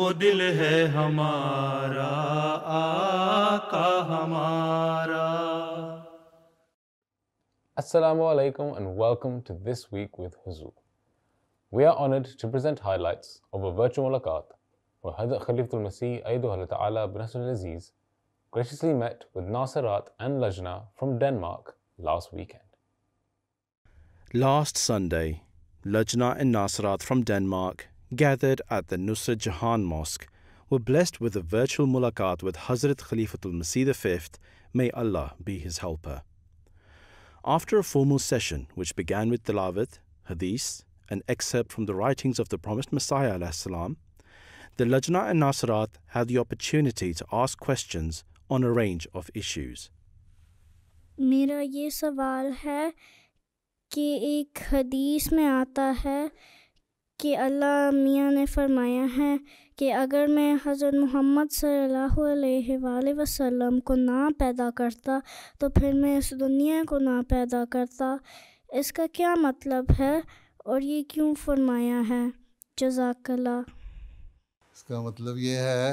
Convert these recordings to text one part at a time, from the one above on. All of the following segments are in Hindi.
वो दिल है हमारा आका हमारा Assalamu alaikum and welcome to This Week with Huzur. We are honored to present highlights of a virtual mulaqat where Hazrat Khalifatul Masih Aiduha Ta'ala bin Aziz graciously met with Nasirat and Lajna from Denmark last weekend. Last Sunday, Lajna and Nasirat from Denmark gathered at the Nusrat Jahan Mosque were blessed with a virtual mulaqat with Hazrat Khalifatul Masih V, may Allah be his helper. After a formal session which began with tilawat, hadith, an excerpt from the writings of the promised Messiah salam, the Lajna and Nasrat had the opportunity to ask questions on a range of issues. मेरा ये सवाल है कि एक हदीस में आता है कि अल्लाह मियाँ ने फरमाया है कि अगर मैं हज़रत मोहम्मद सल्लल्लाहु अलैहि वसल्लम को ना पैदा करता तो फिर मैं इस दुनिया को ना पैदा करता इसका क्या मतलब है और ये क्यों फरमाया है जजाकला इसका मतलब ये है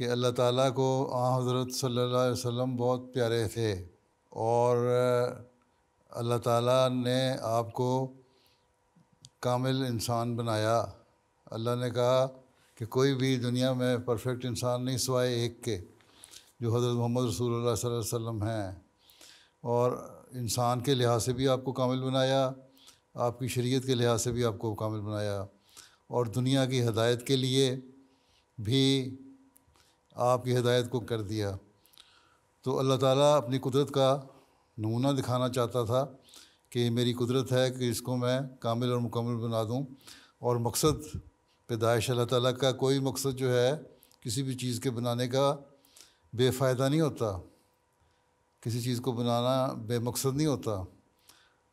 कि अल्लाह ताला को हज़रत सल्लल्लाहु अलैहि वसल्लम बहुत प्यारे थे और अल्लाह ताला ने आपको कामिल इंसान बनाया अल्लाह ने कहा कि कोई भी दुनिया में परफेक्ट इंसान नहीं सिवाए एक के जो हज़रत मोहम्मद रसूल वसम हैं और इंसान के लिहाज से भी आपको कामिल बनाया आपकी शरीयत के लिहाज से भी आपको कामिल बनाया और दुनिया की हदायत के लिए भी आपकी हदायत को कर दिया तो अल्लाह ताला अपनी कुदरत का नमूना दिखाना चाहता था कि मेरी कुदरत है कि इसको मैं कामिल और मुकम्मल बना दूँ और मकसद पैदाइश अल्लाह ताली का कोई मकसद जो है किसी भी चीज़ के बनाने का बेफ़ायदा नहीं होता किसी चीज़ को बनाना बेमकसद नहीं होता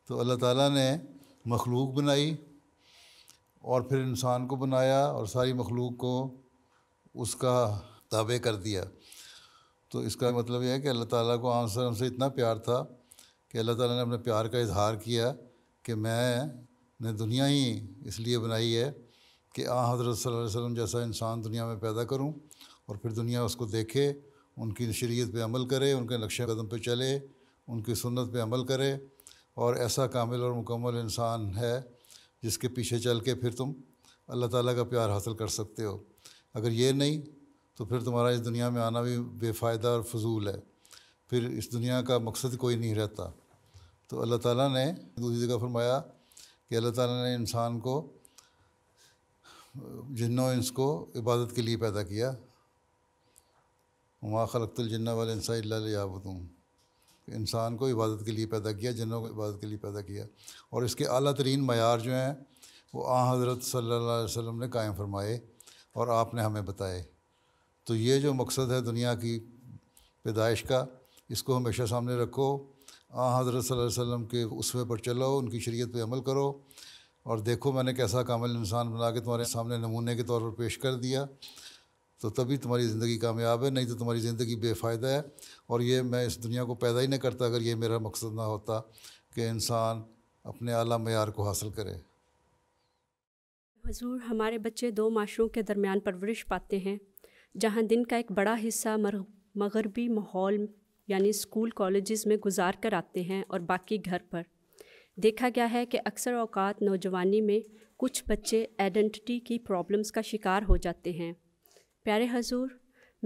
तो अल्लाह ताला ने मखलूक बनाई और फिर इंसान को बनाया और सारी मखलूक को उसका ताबे कर दिया तो इसका मतलब यह है कि अल्लाह ताला को आम हमसे इतना प्यार था कि अल्लाह ताला ने अपने प्यार का इजहार किया कि मैं ने दुनिया ही इसलिए बनाई है कि आ हज़रत वसल्लम जैसा इंसान दुनिया में पैदा करूं और फिर दुनिया उसको देखे उनकी शरीयत पे अमल करे उनके नक्शे कदम पे चले उनकी सुन्नत पे अमल करे और ऐसा कामिल और मुकम्मल इंसान है जिसके पीछे चल के फिर तुम अल्लाह ताला का प्यार हासिल कर सकते हो अगर ये नहीं तो फिर तुम्हारा इस दुनिया में आना भी बेफ़ायदा और फजूल है फिर इस दुनिया का मकसद कोई नहीं रहता तो अल्लाह ताला ने दूसरी जगह फरमाया कि अल्लाह ताला ने इंसान को इंस इसको इबादत के लिए पैदा किया वहाँ खलकतुलजन्ना वाल वाले याबतूँ इंसान को इबादत के लिए पैदा किया जिन्नों को इबादत के लिए पैदा किया और इसके अली तरीन मैार जो हैं वो आ हज़रत सल्ला वसम ने कायम फरमाए और आपने हमें बताए तो ये जो मकसद है दुनिया की पैदाइश का इसको हमेशा सामने रखो हज़रत वसम के उसवे पर चलो उनकी शरीय पर अमल करो और देखो मैंने कैसा कामिल इंसान बना के तुम्हारे सामने नमूने के तौर पर पेश कर दिया तो तभी तुम्हारी ज़िंदगी कामयाब है नहीं तो तुम्हारी ज़िंदगी बेफ़ायदा है और ये मैं इस दुनिया को पैदा ही नहीं करता अगर ये मेरा मकसद ना होता कि इंसान अपने अली मैार को हासिल करे हजूर हमारे बच्चे दो माशरों के दरमियान परवरिश पाते हैं जहाँ दिन का एक बड़ा हिस्सा मगरबी माहौल यानी स्कूल कॉलेजेस में गुजार कर आते हैं और बाकी घर पर देखा गया है कि अक्सर अवकात नौजवानी में कुछ बच्चे आइडेंटिटी की प्रॉब्लम्स का शिकार हो जाते हैं प्यारे हजूर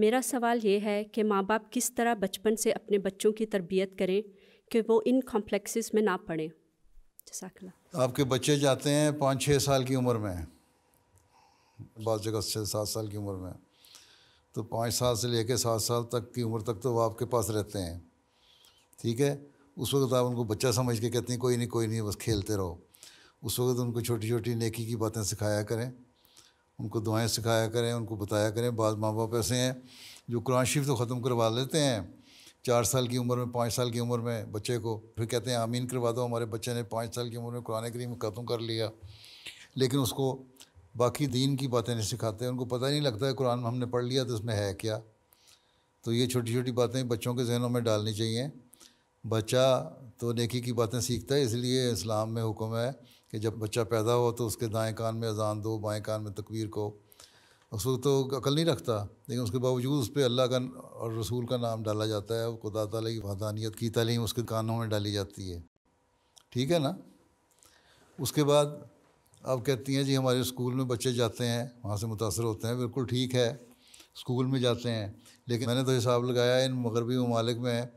मेरा सवाल ये है कि माँ बाप किस तरह बचपन से अपने बच्चों की तरबियत करें कि वो इन कॉम्प्लेक्सेस में ना पढ़ें आपके बच्चे जाते हैं पाँच छः साल की उम्र में बहुत जगह छः सात साल की उम्र में तो पाँच साल से लेकर सात साल तक की उम्र तक तो वो आपके पास रहते हैं ठीक है उस वक्त आप उनको बच्चा समझ के कहते हैं कोई नहीं कोई नहीं बस खेलते रहो उस वक्त उनको छोटी छोटी नेकी की बातें सिखाया करें उनको दुआएं सिखाया करें उनको बताया करें बाद माँ बाप ऐसे हैं जो कुरान शरीफ तो ख़त्म करवा लेते हैं चार साल की उम्र में पाँच साल की उम्र में बच्चे को फिर कहते हैं आमीन करवा दो हमारे बच्चे ने पाँच साल की उम्र में कुरान करीम ख़त्म कर लिया लेकिन उसको बाकी दीन की बातें नहीं सिखाते उनको पता नहीं लगता है कुरान हमने पढ़ लिया तो इसमें है क्या तो ये छोटी छोटी बातें बच्चों के जहनों में डालनी चाहिए बच्चा तो नेकी की बातें सीखता है इसलिए इस्लाम में हुक्म है कि जब बच्चा पैदा हो तो उसके दाएँ कान में अजान दो बाएं कान में तकबीर को उसको तो अकल नहीं रखता लेकिन उसके बावजूद उस पर अल्लाह का और रसूल का नाम डाला जाता है खुदा तला की वहदानियत की तलीम उसके कानों में डाली जाती है ठीक है ना उसके बाद अब कहती हैं जी हमारे स्कूल में बच्चे जाते हैं वहाँ से मुतासर होते हैं बिल्कुल ठीक है स्कूल में जाते हैं लेकिन मैंने तो हिसाब लगाया इन मगरबी ममालिक में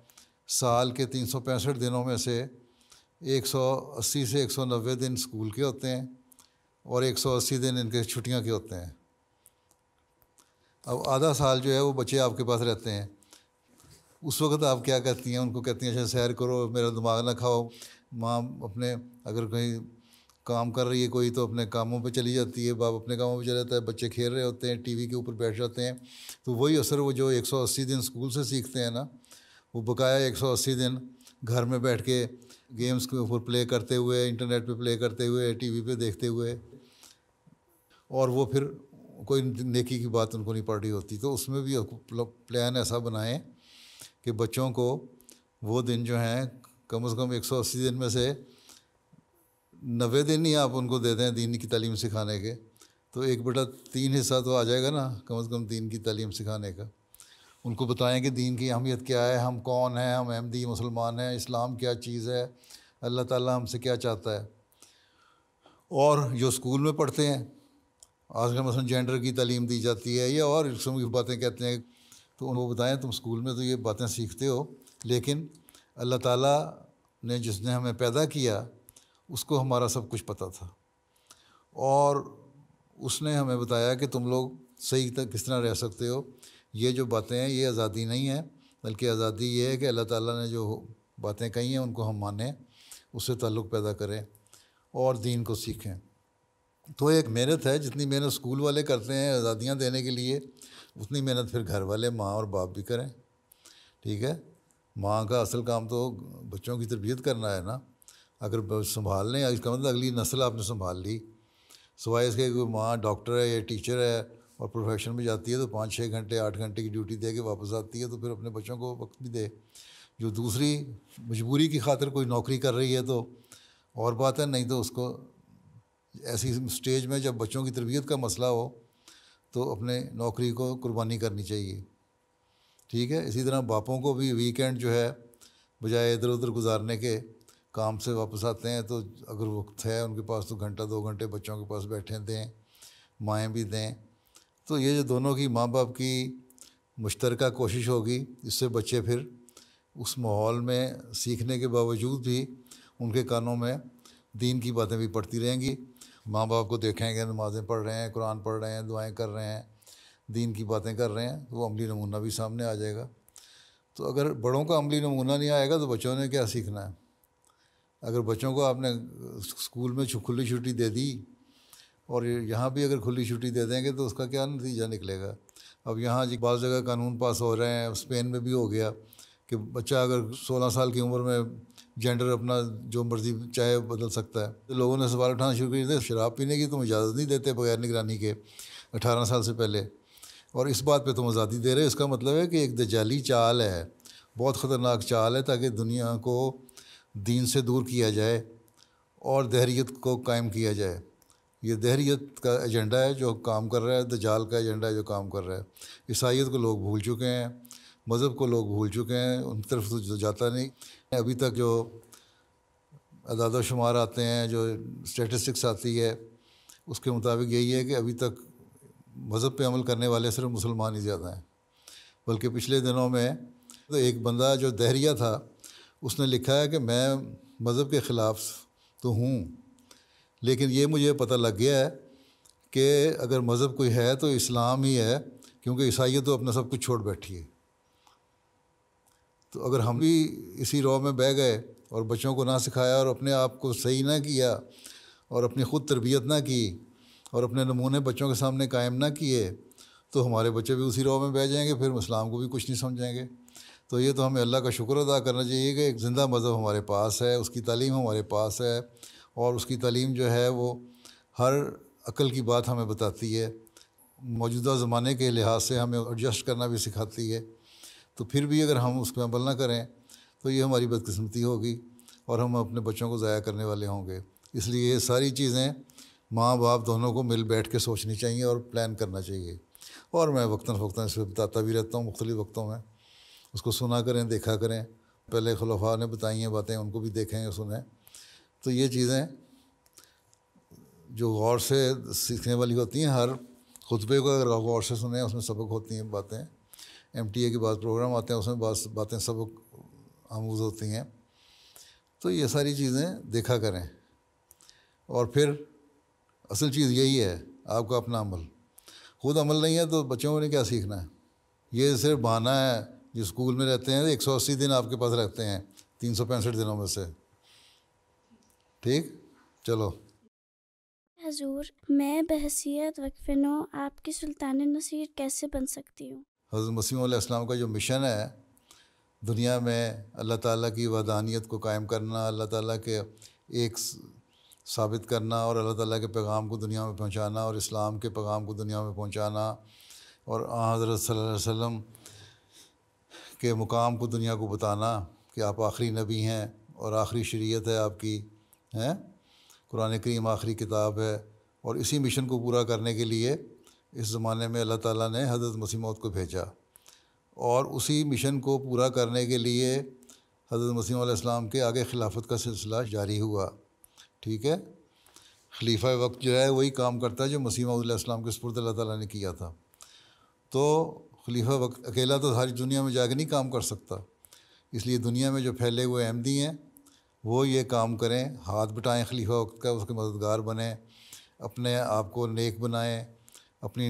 साल के तीन सौ पैंसठ दिनों में से एक सौ अस्सी से एक सौ नब्बे दिन स्कूल के होते हैं और एक सौ अस्सी दिन इनके छुट्टियाँ के होते हैं अब आधा साल जो है वो बच्चे आपके पास रहते हैं उस वक्त आप क्या कहती हैं उनको कहती हैं अच्छा सैर करो मेरा दिमाग ना खाओ माँ अपने अगर कहीं काम कर रही है कोई तो अपने कामों पे चली जाती है बाप अपने कामों पे चला जाता है बच्चे खेल रहे होते हैं टीवी के ऊपर बैठ जाते हैं तो वही असर वो जो 180 दिन स्कूल से सीखते हैं ना वो बकाया 180 दिन घर में बैठ के गेम्स के ऊपर प्ले करते हुए इंटरनेट पे प्ले करते हुए टीवी पे देखते हुए और वो फिर कोई नेकी की बात उनको नहीं पड़ रही होती तो उसमें भी प्लान ऐसा बनाएं कि बच्चों को वो दिन जो हैं कम अज़ कम एक दिन में से नबे दिन ही आप उनको देते हैं दीन की तालीम सिखाने के तो एक बेटा तीन हिस्सा तो आ जाएगा ना कम अज़ कम दीन की तालीम सिखाने का उनको बताएं कि दीन की अहमियत क्या है हम कौन हैं हम अहमदी मुसलमान हैं इस्लाम क्या चीज़ है अल्लाह ताला हमसे क्या चाहता है और जो स्कूल में पढ़ते हैं आजकल मसलन जेंडर की तालीम दी जाती है या और किस्म की बातें कहते हैं तो उनको बताएं तुम स्कूल में तो ये बातें सीखते हो लेकिन अल्लाह ताला ने जिसने हमें पैदा किया उसको हमारा सब कुछ पता था और उसने हमें बताया कि तुम लोग सही तक किस तरह रह सकते हो ये जो बातें हैं ये आज़ादी नहीं है बल्कि आज़ादी ये है कि अल्लाह ताला ने जो बातें कही हैं उनको हम माने उससे ताल्लुक़ पैदा करें और दीन को सीखें तो एक मेहनत है जितनी मेहनत स्कूल वाले करते हैं आज़ादियाँ देने के लिए उतनी मेहनत फिर घर वाले माँ और बाप भी करें ठीक है माँ का असल काम तो बच्चों की तरबियत करना है ना अगर संभाल लें इसका मतलब अगली नस्ल आपने संभाल ली सवाए इसके कोई माँ डॉक्टर है या टीचर है और प्रोफेशन में जाती है तो पाँच छः घंटे आठ घंटे की ड्यूटी दे के वापस आती है तो फिर अपने बच्चों को वक्त भी दे जो दूसरी मजबूरी की खातिर कोई नौकरी कर रही है तो और बात है नहीं तो उसको ऐसी स्टेज में जब बच्चों की तरबियत का मसला हो तो अपने नौकरी को कुर्बानी करनी चाहिए ठीक है इसी तरह बापों को भी वीकेंड जो है बजाय इधर उधर गुजारने के काम से वापस आते हैं तो अगर वक्त है उनके पास तो घंटा दो घंटे बच्चों के पास बैठे दें माएँ भी दें तो ये जो दोनों की माँ बाप की मुश्तर कोशिश होगी इससे बच्चे फिर उस माहौल में सीखने के बावजूद भी उनके कानों में दीन की बातें भी पढ़ती रहेंगी माँ बाप को देखेंगे नमाज़ें पढ़ रहे हैं कुरान पढ़ रहे हैं दुआएं कर रहे हैं दीन की बातें कर रहे हैं तो वो अमली नमूना भी सामने आ जाएगा तो अगर बड़ों का अमली नमूना नहीं आएगा तो बच्चों ने क्या सीखना है अगर बच्चों को आपने स्कूल में खुली छुट्टी दे दी और यहाँ भी अगर खुली छुट्टी दे देंगे तो उसका क्या नतीजा निकलेगा अब यहाँ जी बाज़ जगह कानून पास हो रहे हैं स्पेन में भी हो गया कि बच्चा अगर 16 साल की उम्र में जेंडर अपना जो मर्जी चाहे बदल सकता है तो लोगों ने सवाल उठाना शुरू कर दिया शराब पीने की तुम इजाज़त नहीं देते बगैर निगरानी के अठारह साल से पहले और इस बात पे तुम आज़ादी दे रहे हो इसका मतलब है कि एक दजाली चाल है बहुत ख़तरनाक चाल है ताकि दुनिया को दीन से दूर किया जाए और दहरीत को कायम किया जाए ये दहरीत का एजेंडा है जो काम कर रहा है दजाल का एजेंडा है जो काम कर रहा है ईसाइत को लोग भूल चुके हैं मज़हब को लोग भूल चुके हैं उन तरफ तो जाता नहीं अभी तक जो अदाद शुमार आते हैं जो स्टेटिस्टिक्स आती है उसके मुताबिक यही है कि अभी तक मज़हब पे अमल करने वाले सिर्फ मुसलमान ही ज़्यादा हैं बल्कि पिछले दिनों में तो एक बंदा जो दहरिया था उसने लिखा है कि मैं मज़हब के ख़िलाफ़ तो हूँ लेकिन ये मुझे पता लग गया है कि अगर मज़हब कोई है तो इस्लाम ही है क्योंकि ईसाइयत तो अपना सब कुछ छोड़ बैठी है तो अगर हम भी इसी रॉ में बह गए और बच्चों को ना सिखाया और अपने आप को सही ना किया और अपनी ख़ुद तरबियत ना की और अपने नमूने बच्चों के सामने कायम ना किए तो हमारे बच्चे भी उसी रॉ में बह जाएंगे फिर इस्लाम को भी कुछ नहीं समझेंगे तो ये तो हमें अल्लाह का शुक्र अदा करना चाहिए कि एक ज़िंदा मज़हब हमारे पास है उसकी तालीम हमारे पास है और उसकी तालीम जो है वो हर अकल की बात हमें बताती है मौजूदा ज़माने के लिहाज से हमें एडजस्ट करना भी सिखाती है तो फिर भी अगर हम उस पर अमल ना करें तो ये हमारी बदकस्मती होगी और हम अपने बच्चों को ज़ाया करने वाले होंगे इसलिए ये सारी चीज़ें माँ बाप दोनों को मिल बैठ के सोचनी चाहिए और प्लान करना चाहिए और मैं वक्ता फ़क्ता इस पर बताता भी रहता हूँ मुख्तलिफ़ वक्तों में उसको सुना करें देखा करें पहले खलफा ने बताई हैं बातें उनको भी देखें और सुनें तो ये चीज़ें जो गौर से सीखने वाली होती हैं हर खुतबे को अगर गौर से सुने उसमें सबक होती हैं बातें एम टी ए के बाद प्रोग्राम आते हैं उसमें बात बातें सबक आमूज होती हैं तो ये सारी चीज़ें देखा करें और फिर असल चीज़ यही है आपका अपना अमल खुद अमल नहीं है तो बच्चों नहीं क्या सीखना है ये सिर्फ बहाना है जो स्कूल में रहते हैं एक सौ अस्सी दिन आपके पास रहते हैं तीन सौ पैंसठ दिनों में से ठीक चलो हजूर मैं बहसीत नो आपकी सुल्तान नसीर कैसे बन सकती हूँ हजरत मसीम का जो मिशन है दुनिया में अल्लाह ताला की वदानियत को कायम करना अल्लाह ताला के एक साबित करना और अल्लाह ताला के पैगाम को दुनिया में पहुँचाना और इस्लाम के पैगाम को दुनिया में पहुँचाना और हज़रत सल्लल्लाहु अलैहि वसल्लम के मुकाम को दुनिया को बताना कि आप आखिरी नबी हैं और आखिरी शरीयत है आपकी हैं कुरान करीम आखिरी किताब है और इसी मिशन को पूरा करने के लिए इस ज़माने में अल्लाह ताला ने हज़रत मसीमौत को भेजा और उसी मिशन को पूरा करने के लिए हज़रत मसीम के आगे खिलाफत का सिलसिला जारी हुआ ठीक है खलीफा वक्त जो है वही काम करता है जो मसीम के सपुरद अल्लाह ताली ने किया था तो खलीफा वक्त अकेला तो सारी दुनिया में जाकर नहीं काम कर सकता इसलिए दुनिया में जो फैले हुए अहमदी हैं वो ये काम करें हाथ बटाएँ खलीफा वक्त का उसके मददगार बने अपने आप को नेक बनाएँ अपनी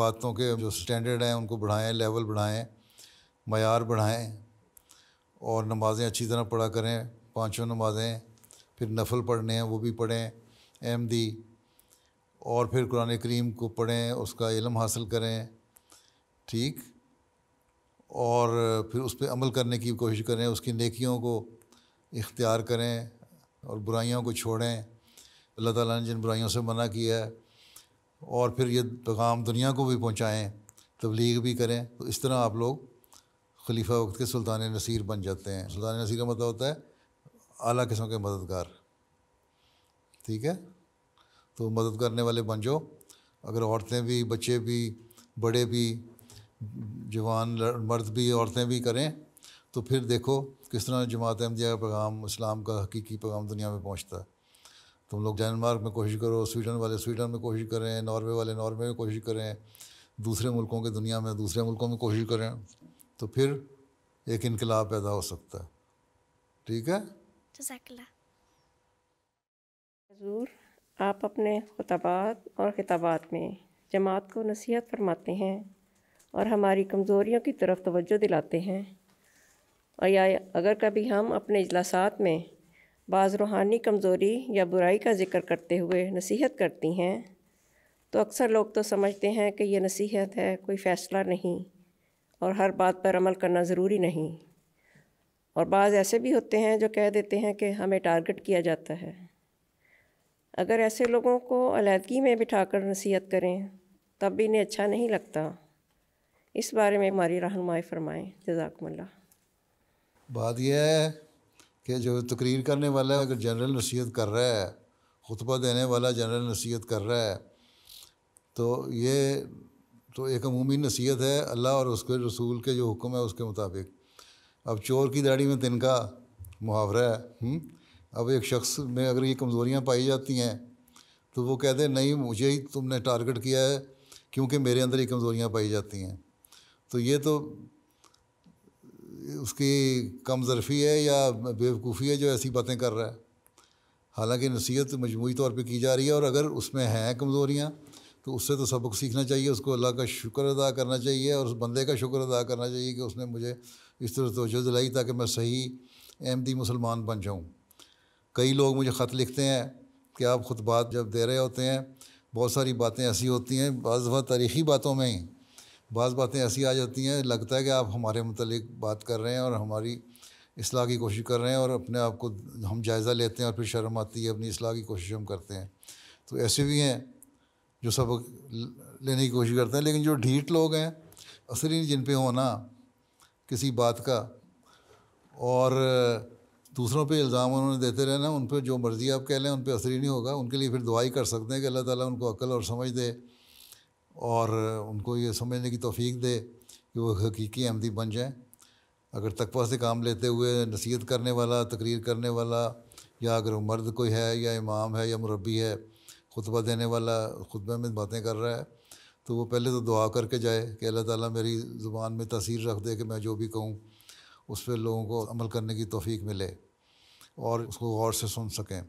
बातों के जो स्टैंडर्ड हैं उनको बढ़ाएँ लेवल बढ़ाएँ मैार बढ़ाएँ और नमाज़ें अच्छी तरह पढ़ा करें पाँचों नमाज़ें फिर नफल पढ़ने हैं वो भी पढ़ें अहमदी और फिर कुरान करीम को पढ़ें उसका इलम हासिल करें ठीक और फिर उस पर अमल करने की कोशिश करें उसकी नेकियों को इख्तियार करें और बुराइयों को छोड़ें अल्लाह ताला ने जिन बुराइयों से मना किया है और फिर ये पैगाम दुनिया को भी पहुँचाएँ तबलीग भी करें तो इस तरह आप लोग खलीफा वक्त के सुल्तान नसीर बन जाते हैं सुल्तान नसीर का मतलब होता है अली किस्म के मददगार ठीक है तो मदद करने वाले बन जाओ अगर औरतें भी बच्चे भी बड़े भी जवान मर्द भी औरतें भी करें तो फिर देखो किस तरह जमात अहमदिया का पैगाम इस्लाम का हकीकी पैगाम दुनिया में पहुँचता है तुम लोग डेनमार्क में कोशिश करो स्वीडन वाले स्वीडन में कोशिश करें नॉर्वे वाले नॉर्वे में कोशिश करें दूसरे मुल्कों के दुनिया में दूसरे मुल्कों में कोशिश करें तो फिर एक इनकलाब पैदा हो सकता है ठीक है हजूर आप अपने खतबात और खिताबात में जमात को नसीहत फरमाते हैं और हमारी कमज़ोरियों की तरफ तोज्जो दिलाते हैं और या अगर कभी हम अपने अजलासात में बाज़ रूहानी कमज़ोरी या बुराई का जिक्र करते हुए नसीहत करती हैं तो अक्सर लोग तो समझते हैं कि यह नसीहत है कोई फ़ैसला नहीं और हर बात पर अमल करना ज़रूरी नहीं और बाज़ ऐसे भी होते हैं जो कह देते हैं कि हमें टारगेट किया जाता है अगर ऐसे लोगों को अलीदगी में बिठाकर नसीहत करें तब भी इन्हें अच्छा नहीं लगता इस बारे में हमारी रहनुमाई फरमाएँ जजाकमल्ला बात यह है कि जो तकरीर करने वाला अगर जनरल नसीहत कर रहा है खुतबा देने वाला जनरल नसीहत कर रहा है तो ये तो एक अमूमी नसीहत है अल्लाह और उसके रसूल के जो हुक्म है उसके मुताबिक अब चोर की दाढ़ी में तिनका मुहावरा है हुँ? हम्म? अब एक शख्स में अगर ये कमज़ोरियाँ पाई जाती हैं तो वो कहते नहीं मुझे ही तुमने टारगेट किया है क्योंकि मेरे अंदर ये कमज़ोरियाँ पाई जाती हैं तो ये तो उसकी कमजरफ़ी है या बेवकूफ़ी है जो ऐसी बातें कर रहा है हालांकि नसीहत मजमू तौर पे की जा रही है और अगर उसमें हैं कमज़ोरियाँ तो उससे तो सबक सीखना चाहिए उसको अल्लाह का शुक्र अदा करना चाहिए और उस बंदे का शुक्र अदा करना चाहिए कि उसने मुझे इस तरह तोजह दिलाई ताकि मैं सही अहमदी मुसलमान बन जाऊँ कई लोग मुझे ख़त लिखते हैं कि आप खुतबात जब दे रहे होते हैं बहुत सारी बातें ऐसी होती हैं बज़ तारीख़ी बातों में ही बाज़ बातें ऐसी आ जाती हैं लगता है कि आप हमारे मतलब बात कर रहे हैं और हमारी असलाह की कोशिश कर रहे हैं और अपने आप को हम जायज़ा लेते हैं और फिर शर्म आती है अपनी असलाह की कोशिश हम करते हैं तो ऐसे भी हैं जो सबक लेने की कोशिश करते हैं लेकिन जो ढीठ लोग हैं असली जिन पे होना किसी बात का और दूसरों पर इल्ज़ाम उन्होंने देते रहना उन पर जो मर्ज़ी आप कह लें उन पर असर ही नहीं होगा उनके लिए फिर दुआई कर सकते हैं कि अल्लाह ताली उनको अकल और समझ दे और उनको ये समझने की तोफ़ी दे कि वो हकीकी अहमदी बन जाएँ अगर तकवा से काम लेते हुए नसीहत करने वाला तकरीर करने वाला या अगर मर्द कोई है या इमाम है या मुरबी है खुतबा देने वाला खुतबे में बातें कर रहा है तो वो पहले तो दुआ करके जाए कि अल्लाह ताला मेरी ज़ुबान में तसीर रख दे कि मैं जो भी कहूँ उस पर लोगों को अमल करने की तोफ़ी मिले और उसको गौर से सुन सकें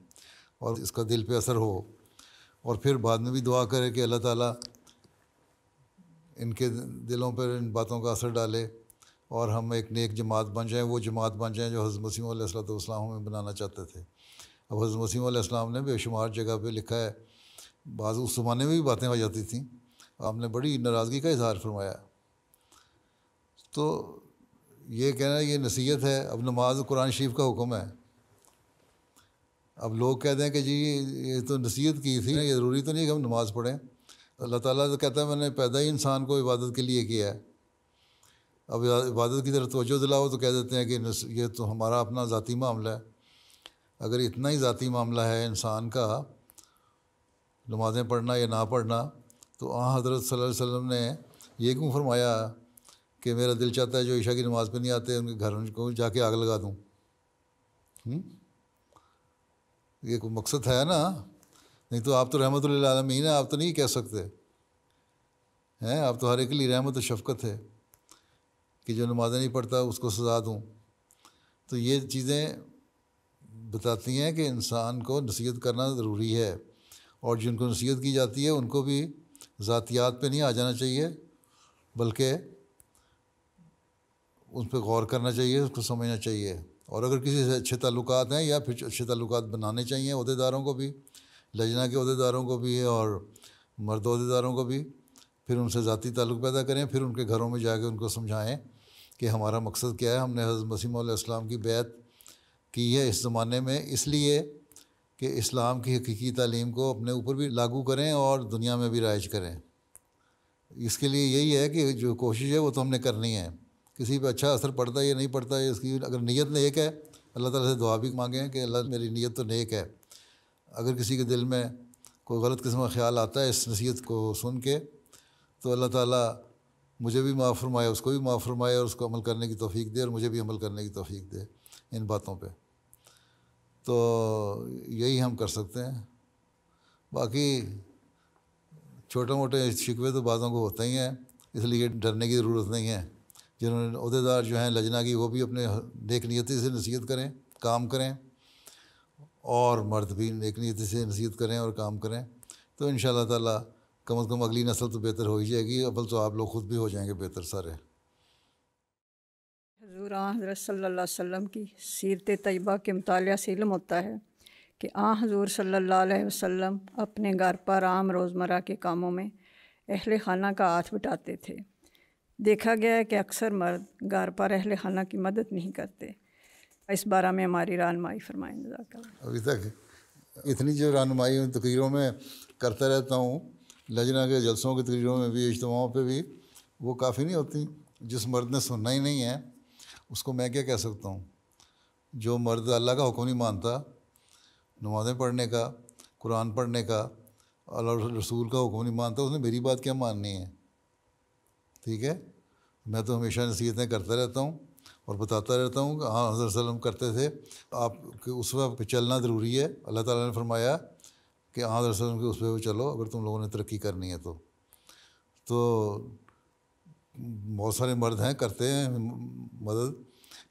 और इसका दिल पे असर हो और फिर बाद में भी दुआ करें कि अल्लाह ताला इनके दिलों पर इन बातों का असर डाले और हम एक नेक जमात बन जाएँ वो जमात बन जाएँ जो हज मसीम हमें बनाना चाहते थे अब हज़रत मसीम अलैहिस्सलाम ने बेशुमार जगह पर लिखा है बाद उस ज़माने में भी बातें हो जाती थीं आपने बड़ी नाराज़गी का इजहार फरमाया तो ये कहना ये नसीहत है अब नमाज कुरान शरीफ का हुक्म है अब लोग कहते हैं कि जी ये तो नसीहत की थी ये ज़रूरी तो नहीं कि हम नमाज़ पढ़ें अल्लाह ताला तो कहता है मैंने पैदा ही इंसान को इबादत के लिए किया है अब इबादत की तरफ तोजो दिलाओ तो कह देते हैं कि ये तो हमारा अपना ज़ाती मामला है अगर इतना ही ज़ाती मामला है इंसान का नमाज़ें पढ़ना या ना पढ़ना तो आ हज़रत सल्लल्लाहु अलैहि वसल्लम ने ये क्यों फरमाया कि मेरा दिल चाहता है जो ईशा की नमाज़ पर नहीं आते उनके घर को जाके आग लगा दूँ ये कोई मकसद है ना नहीं तो आप तो रहमत आलमीन है आप तो नहीं कह सकते हैं आप तो हर एक के लिए रहमत शफकत है कि जो नमाज़ नहीं पढ़ता उसको सजा दूँ तो ये चीज़ें बताती हैं कि इंसान को नसीहत करना ज़रूरी है और जिनको नसीहत की जाती है उनको भी ज़ातियात पे नहीं आ जाना चाहिए बल्कि उन पर गौर करना चाहिए उसको समझना चाहिए और अगर किसी से अच्छे ताल्लुकात हैं या फिर अच्छे ताल्लुकात बनाने चाहिए अहदेदारों को भी लजना के अहदेदारों को भी और मर्द अहदेदारों को भी फिर उनसे ज़ाती ताल्लुक़ पैदा करें फिर उनके घरों में जाकर उनको समझाएँ कि हमारा मकसद क्या है हमने हज़रत मसीम की बैत की है इस ज़माने में इसलिए कि इस्लाम की हकीकी तालीम को अपने ऊपर भी लागू करें और दुनिया में भी राइज करें इसके लिए यही है कि जो कोशिश है वो तो हमने करनी है किसी पे अच्छा असर पड़ता है या नहीं पड़ता है इसकी अगर नीयत नेक है अल्लाह ताला से दुआ भी मांगें कि अल्लाह मेरी नीयत तो नेक है अगर किसी के दिल में कोई गलत किस्म का ख्याल आता है इस नसीहत को सुन के तो अल्लाह ताला मुझे भी माफ़ फरमाए उसको भी माफ़ फरमाए और उसको अमल करने की तोफ़ीक दे और मुझे भी अमल करने की तोफ़ीक दे इन बातों पे तो यही हम कर सकते हैं बाकी छोटे मोटे शिकवे तो बातों को होते ही हैं इसलिए डरने की ज़रूरत नहीं है जिन्होंने अहदेदार जो हैं लजना की वो भी अपने नेक नीयती से नसीहत करें काम करें और मर्द भी नेक नीति से नसीहत करें और काम करें तो इन ताला कम अज़ कम अगली नस्ल तो बेहतर हो ही जाएगी अबल तो आप लोग ख़ुद भी हो जाएंगे बेहतर सारे हजूर हज़रत हाँ, सल्ला वसम की सीरत तयबा के मुताल से इलम होता है कि आ हाँ, हजूर सल्ला वसम अपने घर पर आम रोज़मर्रा के कामों में अहल खाना का हाथ बटाते थे देखा गया है कि अक्सर मर्द घर पर अहल खाना की मदद नहीं करते इस बारे में हमारी रानमाई फरमाएँ अभी तक इतनी जो रानमाई उन तकरीरों में करता रहता हूँ लजना के जलसों की तकरीरों में भी इज्तमाओं पर भी वो काफ़ी नहीं होती जिस मर्द ने सुनना ही नहीं है उसको मैं क्या कह सकता हूँ जो मर्द अल्लाह का हुक्म नहीं मानता नमाज़ें पढ़ने का कुरान पढ़ने का अल्लाह रसूल का हुक्म नहीं मानता उसने मेरी बात क्या माननी है ठीक है मैं तो हमेशा नसीहतें करता रहता हूँ और बताता रहता हूँ कि हाँ हज़रत वसल्लम करते थे आप उस पर चलना ज़रूरी है अल्लाह ताला ने फरमाया कि हाँ हज़रत वसल्लम के उस पर चलो अगर तुम लोगों ने तरक्की करनी है तो तो बहुत सारे मर्द हैं करते हैं मदद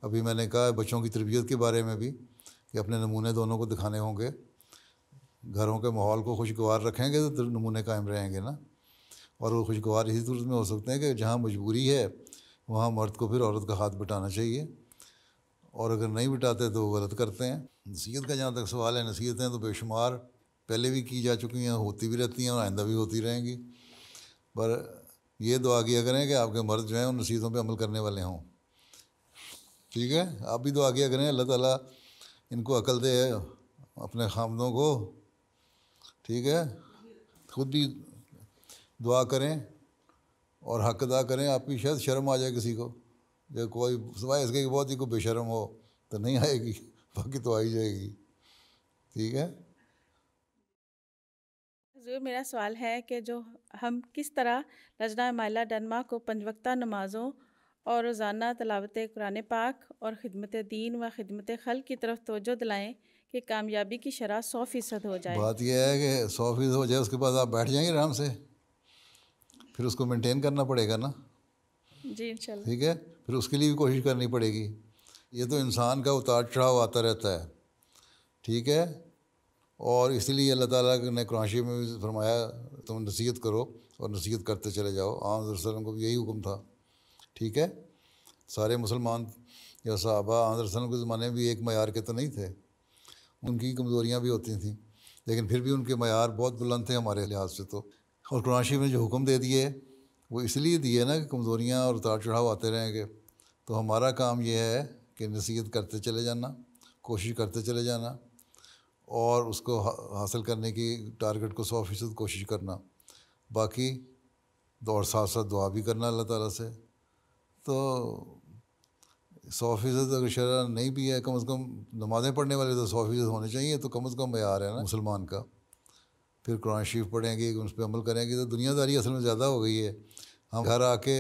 अभी मैंने कहा बच्चों की तरबियत के बारे में भी कि अपने नमूने दोनों को दिखाने होंगे घरों के माहौल को खुशगवार रखेंगे तो नमूने कायम रहेंगे ना और वो खुशगवार इसी सूरत में हो सकते हैं कि जहाँ मजबूरी है वहाँ मर्द को फिर औरत का हाथ बिटाना चाहिए और अगर नहीं बिटाते तो वो गलत करते हैं नसीहत का जहाँ तक सवाल है नसीहतें तो बेशुमार पहले भी की जा चुकी हैं होती भी रहती हैं और आइंदा भी होती रहेंगी पर ये दुआ किया करें कि आपके मर्द जो हैं उन नसीहतों पर अमल करने वाले हों ठीक है आप भी दुआ किया करें अल्लाह ताला इनको अकल दे अपने खामदों को ठीक है खुद भी दुआ करें और हक अदा करें आपकी शायद शर्म आ जाए किसी को जब कोई सवाए इसके बहुत ही कोई बेशर्म हो तो नहीं आएगी बाकी तो आ ही जाएगी ठीक है हजूर मेरा सवाल है कि जो हम किस तरह लजना माला डनमा को पंजवक्ता नमाज़ों और रोज़ाना तलावत कुरान पाक और खिदमत दीन व खिदमत खल की तरफ तोजो दिलाएँ कि कामयाबी की शरह सौ फ़ीसद हो जाए बात यह है कि सौ फ़ीसद हो जाए उसके बाद आप बैठ जाएंगे आराम से फिर उसको मेंटेन करना पड़ेगा ना जी इंशाल्लाह ठीक है फिर उसके लिए भी कोशिश करनी पड़ेगी ये तो इंसान का उतार चढ़ाव आता रहता है ठीक है और इसीलिए अल्लाह ताला ने कुरान में भी फरमाया तुम नसीहत करो और नसीहत करते चले जाओ आम वसलम को भी यही हुक्म था ठीक है सारे मुसलमान या साहबा आम वसलम के ज़माने में भी एक मैार के तो नहीं थे उनकी कमज़ोरियाँ भी होती थी लेकिन फिर भी उनके मैार बहुत बुलंद थे हमारे लिहाज से तो और कुरान शरीफ ने जो हुक्म दे दिए वो इसलिए दिए ना कि कमज़ोरियाँ और उतार चढ़ाव आते रहेंगे तो हमारा काम यह है कि नसीहत करते चले जाना कोशिश करते चले जाना और उसको हासिल करने की टारगेट को सौ फीसद कोशिश करना बाकी दौर साथ साथ दुआ भी करना अल्लाह ताला से तो सौ फीसद अगर शरा नहीं भी है कम अज़ कम नमाज़ें पढ़ने वाले तो सौ फीसद होने चाहिए तो कम अज़ कम मैार है ना मुसलमान का फिर कुरान शरीफ पढ़ेंगे उस पर अमल करेंगे तो दुनियादारी असल में ज़्यादा हो गई है हम घर आके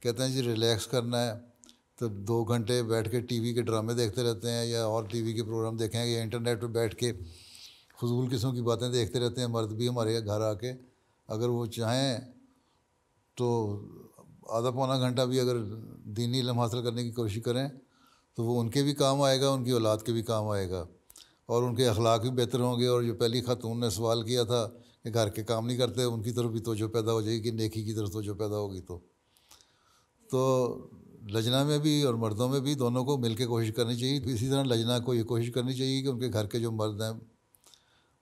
कहते हैं जी रिलैक्स करना है तो दो घंटे बैठ के टीवी के ड्रामे देखते रहते हैं या और टीवी के प्रोग्राम देखेंगे या इंटरनेट पर बैठ के फजूल किस्म की बातें देखते रहते हैं मर्द भी हमारे घर आके अगर वो चाहें तो आधा पौना घंटा भी अगर दीनी इलम हासिल करने की कोशिश करें तो वो उनके भी काम आएगा उनकी औलाद के भी काम आएगा और उनके अखलाक भी बेहतर होंगे और जो पहली खातून ने सवाल किया था कि घर के काम नहीं करते उनकी तरफ भी तोजो पैदा हो जाएगी नेकी की तरफ तोजो पैदा होगी तो तो लजना में भी और मर्दों में भी दोनों को मिल के कोशिश करनी चाहिए तो इसी तरह लजना को ये कोशिश करनी चाहिए कि उनके घर के जो मर्द हैं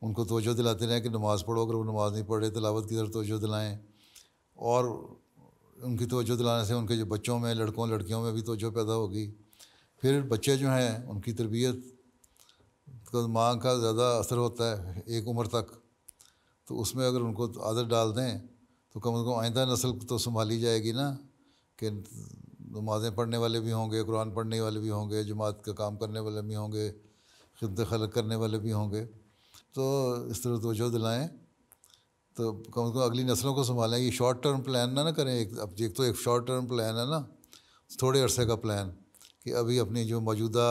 उनको तोजो दिलाते रहें कि नमाज़ पढ़ो अगर वो नमाज़ नहीं पढ़ रहे तलावत की तरफ तोजो दिलाएँ और उनकी तोजो दिलाने से उनके जो बच्चों में लड़कों लड़कियों में भी तोजो पैदा होगी फिर बच्चे जो हैं उनकी तरबियत बिकॉज तो माँ का ज़्यादा असर होता है एक उम्र तक तो उसमें अगर उनको आदत डाल दें तो कम अज़ कम आइंदा नस्ल तो संभाली जाएगी ना कि नमाज़ें पढ़ने वाले भी होंगे कुरान पढ़ने वाले भी होंगे जमात का काम करने वाले भी होंगे खिद खल करने वाले भी होंगे तो इस तरह तोजह दिलाएँ तो कम अज़ कम अगली नस्लों को संभालें ये शॉर्ट टर्म प्लान ना ना करें एक अब एक तो एक शॉर्ट टर्म प्लान है ना थोड़े अरसे का प्लान कि अभी अपनी जो मौजूदा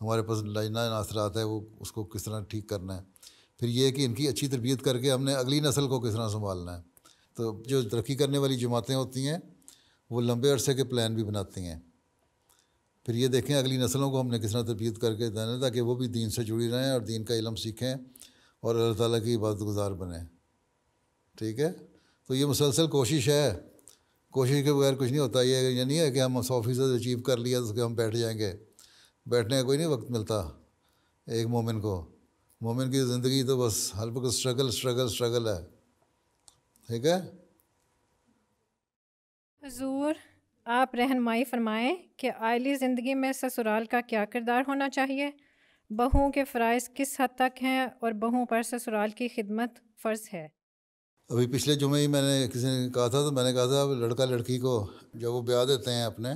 हमारे पास लाइना असरात है वो उसको किस तरह ठीक करना है फिर ये है कि इनकी अच्छी तरबियत करके हमने अगली नस्ल को किस तरह संभालना है तो जो तरक्की करने वाली जमातें होती हैं वो लंबे अरसे के प्लान भी बनाती हैं फिर ये देखें अगली नस्लों को हमने किस तरह तरबियत करके देना ताकि वो भी दीन से जुड़ी रहें और दीन का इलम सीखें और अल्लाह ताला की इबादत गुजार बने ठीक है तो ये मुसलसल कोशिश है कोशिश के बगैर कुछ नहीं होता ये ये नहीं है कि हम सौ फीसद अचीव कर लिया तो हम बैठ जाएंगे बैठने का कोई नहीं वक्त मिलता एक मोमिन को मोमिन की ज़िंदगी तो बस हर वक्त स्ट्रगल स्ट्रगल स्ट्रगल है ठीक है हजूर आप रहनमाई फरमाएं कि आयली ज़िंदगी में ससुराल का क्या किरदार होना चाहिए बहू के फ़रज़ किस हद तक हैं और बहू पर ससुराल की खिदमत फ़र्ज़ है अभी पिछले जुमे ही मैंने किसी ने कहा था तो मैंने कहा था लड़का लड़की को जब वो ब्याह देते हैं अपने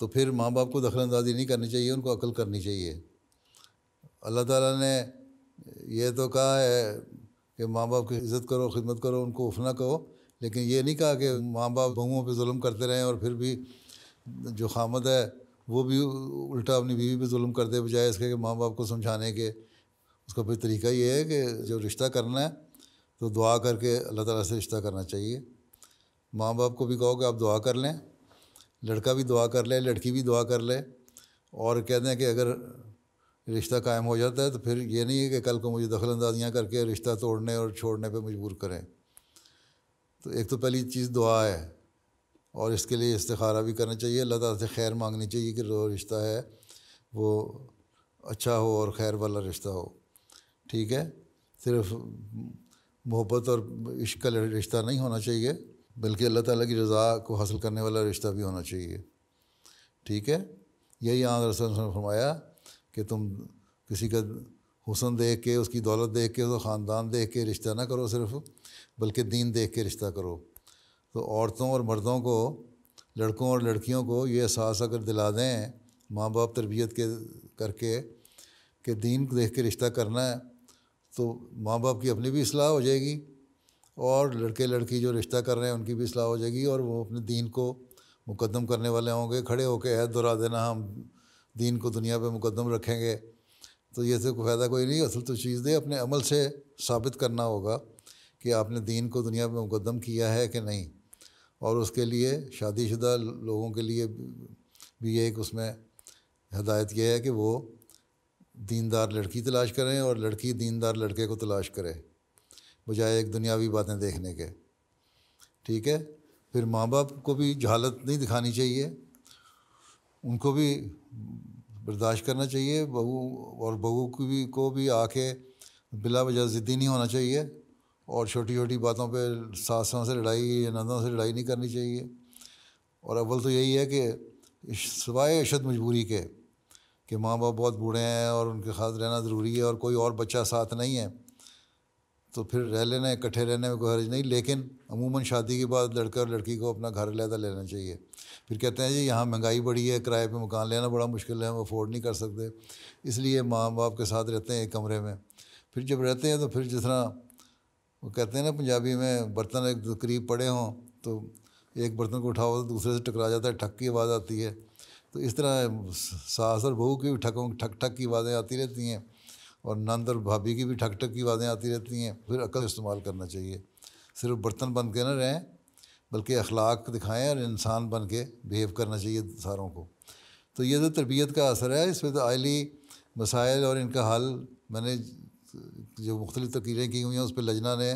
तो फिर माँ बाप को दखल नहीं करनी चाहिए उनको अकल करनी चाहिए अल्लाह ताला ने यह तो कहा है कि माँ बाप की इज़्ज़त करो खिदमत करो उनको उफ ना कहो लेकिन ये नहीं कहा कि माँ बाप बहुओं पे जुल्म करते रहें और फिर भी जो खामद है वो भी उल्टा अपनी बीवी पे जुल्म करते बजाय इसके कि माँ बाप को समझाने के उसका फिर तरीका ये है कि जो रिश्ता करना है तो दुआ करके अल्लाह ताला से रिश्ता करना चाहिए माँ बाप को भी कहो कि आप दुआ कर लें लड़का भी दुआ कर ले लड़की भी दुआ कर ले और कहते हैं कि अगर रिश्ता कायम हो जाता है तो फिर ये नहीं है कि कल को मुझे दखल अंदाजियाँ करके रिश्ता तोड़ने और छोड़ने पर मजबूर करें तो एक तो पहली चीज़ दुआ है और इसके लिए इस्तारा भी करना चाहिए अल्लाह ताला से खैर मांगनी चाहिए कि जो रिश्ता है वो अच्छा हो और खैर वाला रिश्ता हो ठीक है सिर्फ मोहब्बत और इश्क का रिश्ता नहीं होना चाहिए बल्कि अल्लाह ताला की रज़ा को हासिल करने वाला रिश्ता भी होना चाहिए ठीक है यही यहाँ रसूल ने फरमाया कि तुम किसी का हुसन देख के उसकी दौलत देख के उसका ख़ानदान देख के रिश्ता ना करो सिर्फ बल्कि दीन देख के रिश्ता करो तो औरतों और मर्दों को लड़कों और लड़कियों को ये एहसास अगर दिला दें माँ बाप तरबियत के करके कि दीन देख के रिश्ता करना है तो माँ बाप की अपनी भी असलाह हो जाएगी और लड़के लड़की जो रिश्ता कर रहे हैं उनकी भी सलाह हो जाएगी और वो अपने दीन को मुकदम करने वाले होंगे खड़े होकर ऐद दोहरा देना हम दीन को दुनिया पर मुकदम रखेंगे तो ये से कोई फ़ायदा कोई नहीं असल तो चीज़ दे अपने अमल से साबित करना होगा कि आपने दीन को दुनिया में मुकदम किया है कि नहीं और उसके लिए शादीशुदा लोगों के लिए भी एक उसमें हदायत यह है कि वो दीनदार लड़की तलाश करें और लड़की दीनदार लड़के को तलाश करे बजाय एक दुनियावी बातें देखने के ठीक है फिर माँ बाप को भी जहालत नहीं दिखानी चाहिए उनको भी बर्दाश्त करना चाहिए बहू और बहू की भी को भी आके बिला वजह ज़िद्दी नहीं होना चाहिए और छोटी छोटी बातों पे सासों से लड़ाई या नंदों से लड़ाई नहीं करनी चाहिए और अव्वल तो यही है कि सवाए अशद मजबूरी के कि माँ बाप बहुत बूढ़े हैं और उनके साथ रहना ज़रूरी है और कोई और बच्चा साथ नहीं है तो फिर रह लेना इकट्ठे रहने में कोई हर्ज नहीं लेकिन अमूमन शादी के बाद लड़का और लड़की को अपना घर लहदा लेना चाहिए फिर कहते हैं जी यहाँ महंगाई बड़ी है किराए पे मकान लेना बड़ा मुश्किल है हम अफोर्ड नहीं कर सकते इसलिए माँ बाप के साथ रहते हैं एक कमरे में फिर जब रहते हैं तो फिर जिस तरह वो कहते हैं ना पंजाबी में बर्तन एक करीब पड़े हों तो एक बर्तन को उठाओ तो दूसरे से टकरा जाता है ठक की आवाज़ आती है तो इस तरह सास और बहू की भी ठकों ठक ठक की आवाज़ें आती रहती हैं और नंद और भाभी की भी ठक ठक की आवाज़ें आती रहती हैं फिर अक्ल इस्तेमाल करना चाहिए सिर्फ बर्तन बन के ना रहें बल्कि अखलाक दिखाएं और इंसान बन के बिहेव करना चाहिए सारों को तो ये जो तो तरबियत का असर है इसमें तो आयली मसाइल और इनका हल मैंने जो मुख्तलिफ़ तकरीरें की हुई हैं उस पर लजना ने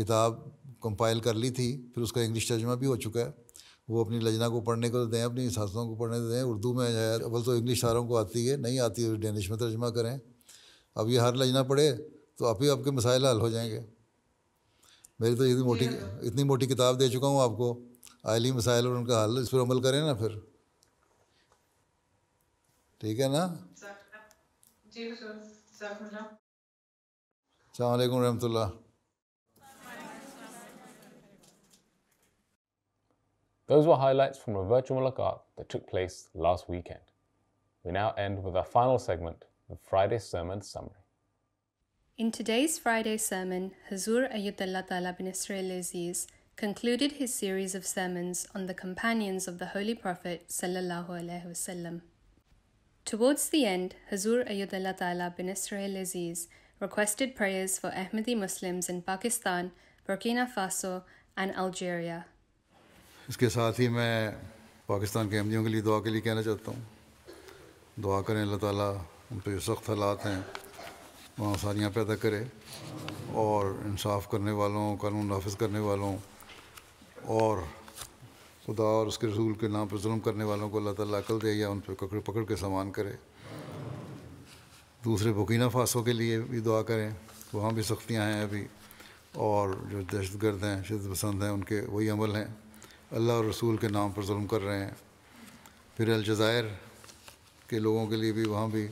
किताब कंपाइल कर ली थी फिर उसका इंग्लिश तर्जमा भी हो चुका है वो अपनी लजना को पढ़ने को तो दें अपनी सासों को पढ़ने को तो दें उर्दू में अवल तो इंग्लिश सारों को आती है नहीं आती है डेनिश में तर्जमा करें अब ये हार लजना पड़े तो आप ही आपके मसाइल हल हो जाएंगे मेरी तो इतनी मोटी हाँ। इतनी मोटी किताब दे चुका हूँ आपको आयली मसाइल और उनका हल इस पर अमल करें ना फिर ठीक है ना सलामकुम रहमतुल्लाह Those were highlights from a virtual mulaqat that took place last weekend. We now end with our final segment, the Friday Sermon Summary. In today's Friday sermon, Hazur Ayatollah Talab Nisr Aziz concluded his series of sermons on the companions of the Holy Prophet Sallallahu Alaihi Wasallam. Towards the end, Hazur Ayatollah Talab Nisr Aziz requested prayers for Ahmadi Muslims in Pakistan, Burkina Faso, and Algeria. इसके साथ ही मैं पाकिस्तान के अहमदियों के लिए दुआ के लिए कहना चाहता हूँ दुआ करें अल्लाह ताला उन पर सख्त हालात हैं वहाँ आसानियाँ पैदा करे और इंसाफ करने वालों कानून नाफज करने वालों और खुदा और उसके रसूल के नाम पर जुल्म करने वालों को अल्लाह ताला अकल दे या उन पर पकड़ पकड़ के सामान करे दूसरे बुकीना फासो के लिए भी दुआ करें वहाँ भी सख्तियाँ हैं अभी और जो दहशत गर्द हैं शदत पसंद हैं उनके वही अमल हैं अल्लाह और रसूल के नाम पर जुल्म कर रहे हैं फिर अलजायर के लोगों के लिए भी वहाँ भी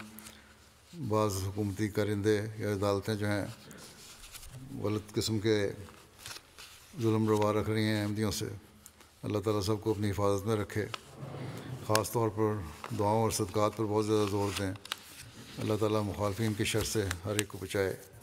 बाज़ हुकूमती कारिंदे या अदालतें जो हैं गलत किस्म के जुल्म रवा रख रही हैं अहमदियों से अल्लाह ताला सबको अपनी हिफाजत में रखे ख़ास तौर पर दुआओं और सदक़ात पर बहुत ज़्यादा जोर दें अल्लाह ताला मुखालफी की शर से हर एक को बचाए